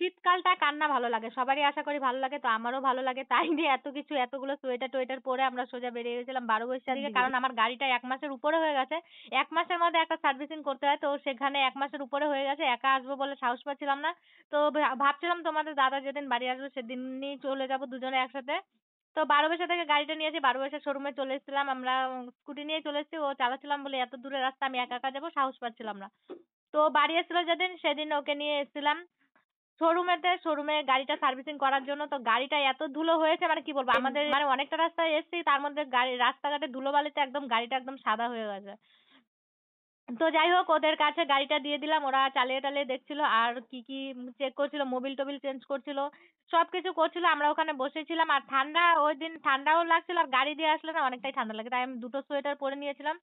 শীতকালটা কার না ভালো লাগে সবারই আশা করি ভালো লাগে তো আমারও ভালো লাগে তাই যে এত কিছু এতগুলো সোয়েটার টোয়েটার পরে আমরা সোজা বেরিয়ে গেছিলাম বারো বৈশাখে কারণ আমার গাড়িটা এক মাসের উপরে হয়ে গেছে এক মাসের মধ্যে একটা সার্ভিসিং করতে হয় তো সেখানে এক মাসের উপরে হয়ে গেছে একা আসবো বলে সাহস পাচ্ছিলাম না তো ভাবছিলাম তোমাদের দাদা যেদিন বাড়ি আসবে সেদিনই চলে যাবো দুজনে একসাথে তো বারো বৈশাখ থেকে গাড়িটা নিয়েছি বারো বৈশাখ শোরুমে চলে এসেছিলাম আমরা স্কুটি নিয়ে চলে এসেছি ও চালাচ্ছিলাম বলে এত দূরের রাস্তা আমি একা একা যাবো সাহস পাচ্ছিলাম না তো বাড়ি এসেছিল যেদিন সেদিন ওকে নিয়ে এসেছিলাম showroom এতে showroom এ গাড়িটা servicing করার জন্য তো গাড়িটা এত ধুলো হয়েছে মানে কি বলবো আমাদের মানে অনেকটা রাস্তায় এসেছি তার মধ্যে গাড়ি রাস্তাঘাটে ধুলোবালিতে একদম গাড়িটা একদম সাদা হয়ে গেছে তো যাই হোক ওদের কাছে গাড়িটা দিয়ে দিলাম ওরা চালিয়ে টালিয়ে দেখছিল আর কি কি check করছিল মোবিল টোবিল change করছিল সবকিছু করছিল আমরা ওখানে বসেছিলাম আর ঠান্ডা ওই দিন ঠান্ডাও লাগছিল আর গাড়ি দিয়ে আসলে না অনেকটাই ঠান্ডা লাগে তাই আমি দুটো সোয়েটার পরে নিয়েছিলাম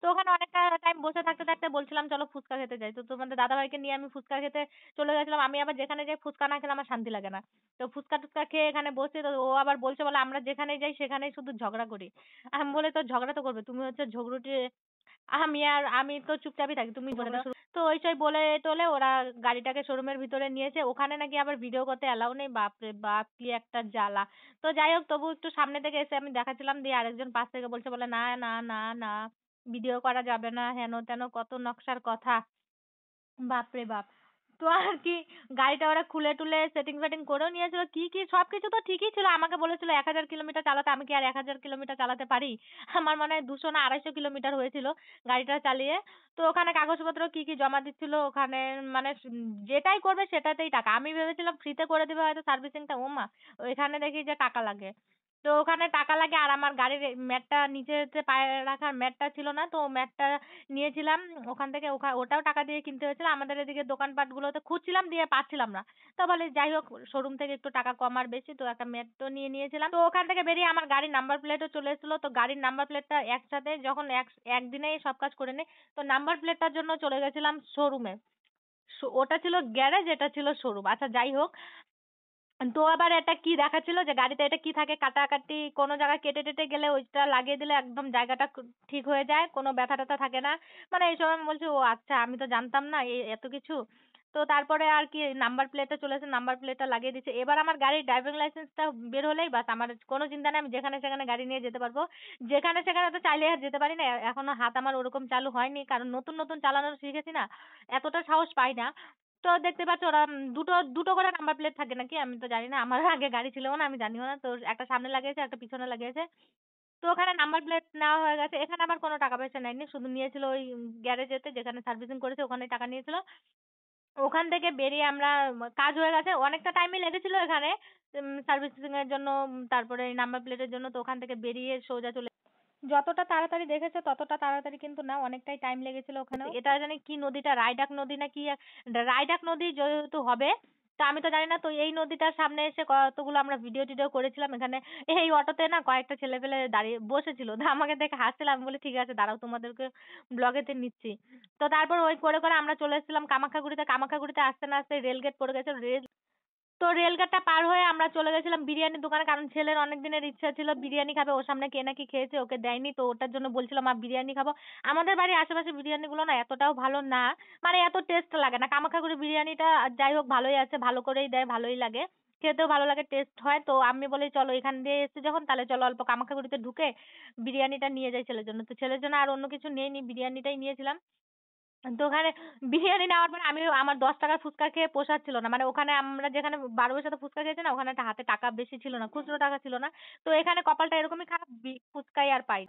তো ওখানে অনেকটা time বসে থাকতে থাকতে বলছিলাম চলো ফুচকা খেতে যাই তো তোমাদের দাদাভাইকে নিয়ে আমি ফুচকা খেতে চলে গেছিলাম আমি আবার যেখানে যাই ফুচকা না খেলে আমার শান্তি লাগে না তো ফুচকা টুচকা খেয়ে এখানে বসে তো ও আবার বলছে বলে আমরা যেখানে যাই সেখানেই শুধু ঝগড়া করি আমি বলি তো ঝগড়া তো করবে তুমি হচ্ছে ঝগড়ুটে আমি আর আমি তো চুপচাপই থাকি তুমি তো ওই সেই বলে টলে ওরা গাড়িটাকে showroom এর ভিতরে নিয়েছে ওখানে নাকি আবার video করতে allow নেই বাপরে বাপ কি একটা জ্বালা তো যাই হোক তবু একটু সামনে থেকে এসে আমি দেখাচ্ছিলাম দিয়ে আরেকজন পাশ থেকে বলছে বলে না না না না video করা যাবে না হেন তেন কত নকশার কথা বাপরে বাপ তো আর কি গাড়িটা ওরা খুলে টুলে setting ফেটিং করেও নিয়েছিল কি কি সবকিছু তো ঠিকই ছিল আমাকে বলেছিল এক হাজার কিলোমিটার চালাতে আমি কি আর এক হাজার কিলোমিটার চালাতে পারি আমার মনে হয় দুশো না আড়াইশো কিলোমিটার হয়েছিল গাড়িটা চালিয়ে তো ওখানে কাগজপত্র কি কি জমা দিচ্ছিল ওখানে মানে যেটাই করবে সেটাতেই টাকা আমি ভেবেছিলাম free তে করে দিবে হয়তো servicing টা ওমা ওইখানে দেখি যে টাকা লাগে তো ওখানে টাকা লাগে আর আমার গাড়ির mat টা নিচে হচ্ছে পায়ে রাখার mat টা ছিল না তো mat টা নিয়েছিলাম ওখান থেকে ওটাও টাকা দিয়ে কিনতে হয়েছিল আমাদের এদিকে দোকান পাট গুলোতে খুঁজছিলাম দিয়ে পাচ্ছিলাম না তো বলে যাই হোক showroom থেকে একটু টাকা কম আর বেশি তো একটা mat তো নিয়ে নিয়েছিলাম তো ওখান থেকে বেরিয়ে আমার গাড়ির number plate ও চলে এসেছিলো তো গাড়ির number plate টা একসাথে যখন এক একদিনেই সব কাজ করে নেই তো number plate টার জন্য চলে গেছিলাম showroom এ ওটা ছিল garage এটা ছিল showroom আচ্ছা যাই হোক তো আবার একটা কি দেখাচ্ছিল যে গাড়িতে এটা কি থাকে কাটাকাটি কোনো জায়গায় কেটে টেটে গেলে ওইটা লাগিয়ে দিলে একদম জায়গাটা ঠিক হয়ে যায় কোনো ব্যথা ট্যাথা থাকে না মানে এইসব আমি বলছি ও আচ্ছা আমি তো জানতাম না এত কিছু তো তারপরে আর কি নাম্বার প্লেটটা চলে এসে নাম্বার প্লেটটা লাগিয়ে দিচ্ছে এবার আমার গাড়ির ড্রাইভিং লাইসেন্সটা বের হলেই বাস আমার কোনো চিন্তা নেই আমি যেখানে সেখানে গাড়ি নিয়ে যেতে পারবো যেখানে সেখানে তো চাইলে আর যেতে পারি না এখনো হাত আমার ওরকম চালু হয়নি কারণ নতুন নতুন চালানো শিখেছি না এতটা সাহস পাই না তো দেখতে পাচ্ছ ওরা দুটো দুটো করে number plate থাকে নাকি আমি তো জানি না আমার আগে গাড়ি ছিল না আমি জানিও না তো একটা সামনে লাগিয়েছে একটা পিছনে লাগিয়েছে তো ওখানে number plate নেওয়া হয়ে গেছে এখানে আমার কোনো টাকা পয়সা নেয়নি শুধু নিয়েছিল ওই garage এতে যেখানে servicing করেছে ওখানে টাকা নিয়েছিল ওখান থেকে বেরিয়ে আমরা কাজ হয়ে গেছে অনেকটা time ই লেগেছিল এখানে উম servicing এর জন্য তারপরে number plate এর জন্য তো ওখান থেকে বেরিয়ে সোজা চলে যতটা তাড়াতাড়ি দেখেছে ততটা তাড়াতাড়ি কিন্তু না অনেকটাই time লেগেছিল ওখানেও এটা জানি কি নদীটা রাইডাক নদী না কি রাইডাক নদী যেহেতু হবে তা আমি তো জানি না তো এই নদীটার সামনে এসে কতগুলো আমরা video টিডিও করেছিলাম এখানে এই তে না কয়েকটা ছেলেপেলে দাঁড়িয়ে বসেছিল তো আমাকে দেখে হাসছিল আমি বলি ঠিক আছে দাঁড়াও তোমাদেরকে vlog এতে নিচ্ছি তো তারপর ওই করে করে আমরা চলে এসেছিলাম কামাখ্যাগুড়িতে কামাখ্যাগুড়িতে আসতে না আসতে rail gate পড়ে গেছে rail তো রেলগেটটা পার হয়ে আমরা চলে গেছিলাম বিরিয়ানির দোকানে কারণ ছেলের অনেক দিনের ইচ্ছা ছিল বিরিয়ানি খাবে ওর সামনে কে নাকি খেয়েছে ওকে দেয়নি তো ওটার জন্য বলছিল মা বিরিয়ানি খাবো আমাদের বাড়ির আশেপাশে বিরিয়ানিগুলো না এতটাও ভালো না মানে এত টেস্ট লাগে না কামাখাগুড়ি বিরিয়ানিটা যাই হোক ভালোই আছে ভালো করেই দেয় ভালোই লাগে খেতেও ভালো লাগে টেস্ট হয় তো আমি বলি চলো এখান দিয়ে এসেছি যখন তাহলে চলো অল্প কামাখাগুড়িতে ঢুকে বিরিয়ানিটা নিয়ে যাই ছেলের জন্য তো ছেলের জন্য আর অন্য কিছু নেইনি বিরিয়ানিটাই নিয়েছিলাম তো ওখানে বিরিয়ানি নেওয়ার পরে আমি আমার দশ টাকার ফুচকা খেয়ে পোষাচ্ছিল না মানে ওখানে আমরা যেখানে বারো তো ফুচকা খেয়েছি না ওখানে হাতে টাকা বেশি ছিল না খুচরো টাকা ছিল না তো এখানে কপালটা এরকমই খারাপ ফুচকাই আর পাই